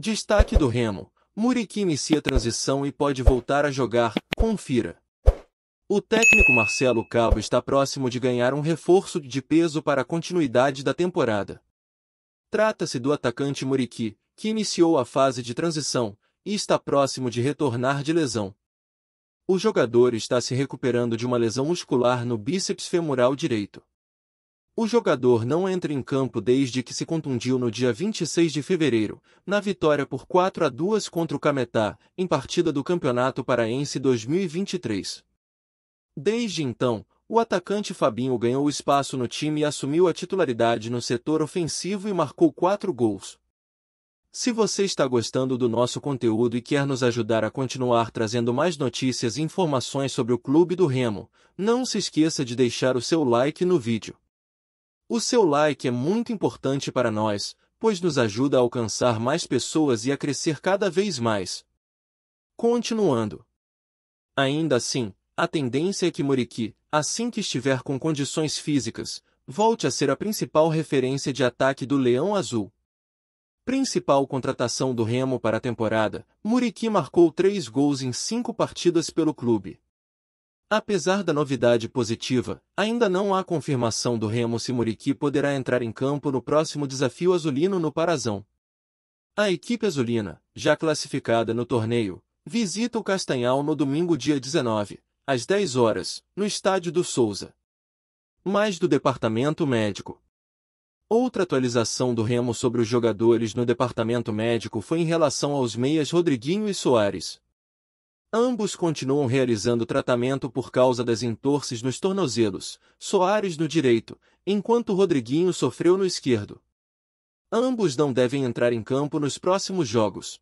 Destaque do Remo. Muriqui inicia a transição e pode voltar a jogar. Confira. O técnico Marcelo Cabo está próximo de ganhar um reforço de peso para a continuidade da temporada. Trata-se do atacante Muriqui, que iniciou a fase de transição e está próximo de retornar de lesão. O jogador está se recuperando de uma lesão muscular no bíceps femoral direito. O jogador não entra em campo desde que se contundiu no dia 26 de fevereiro, na vitória por 4 a 2 contra o Cametá, em partida do Campeonato Paraense 2023. Desde então, o atacante Fabinho ganhou espaço no time e assumiu a titularidade no setor ofensivo e marcou quatro gols. Se você está gostando do nosso conteúdo e quer nos ajudar a continuar trazendo mais notícias e informações sobre o Clube do Remo, não se esqueça de deixar o seu like no vídeo. O seu like é muito importante para nós, pois nos ajuda a alcançar mais pessoas e a crescer cada vez mais. Continuando. Ainda assim, a tendência é que Moriki, assim que estiver com condições físicas, volte a ser a principal referência de ataque do Leão Azul. Principal contratação do Remo para a temporada, Muriqui marcou três gols em cinco partidas pelo clube. Apesar da novidade positiva, ainda não há confirmação do Remo se Muriqui poderá entrar em campo no próximo desafio azulino no Parazão. A equipe azulina, já classificada no torneio, visita o Castanhal no domingo dia 19, às 10 horas, no estádio do Souza. Mais do departamento médico. Outra atualização do Remo sobre os jogadores no departamento médico foi em relação aos meias Rodriguinho e Soares, Ambos continuam realizando tratamento por causa das entorces nos tornozelos, Soares no direito, enquanto Rodriguinho sofreu no esquerdo. Ambos não devem entrar em campo nos próximos jogos,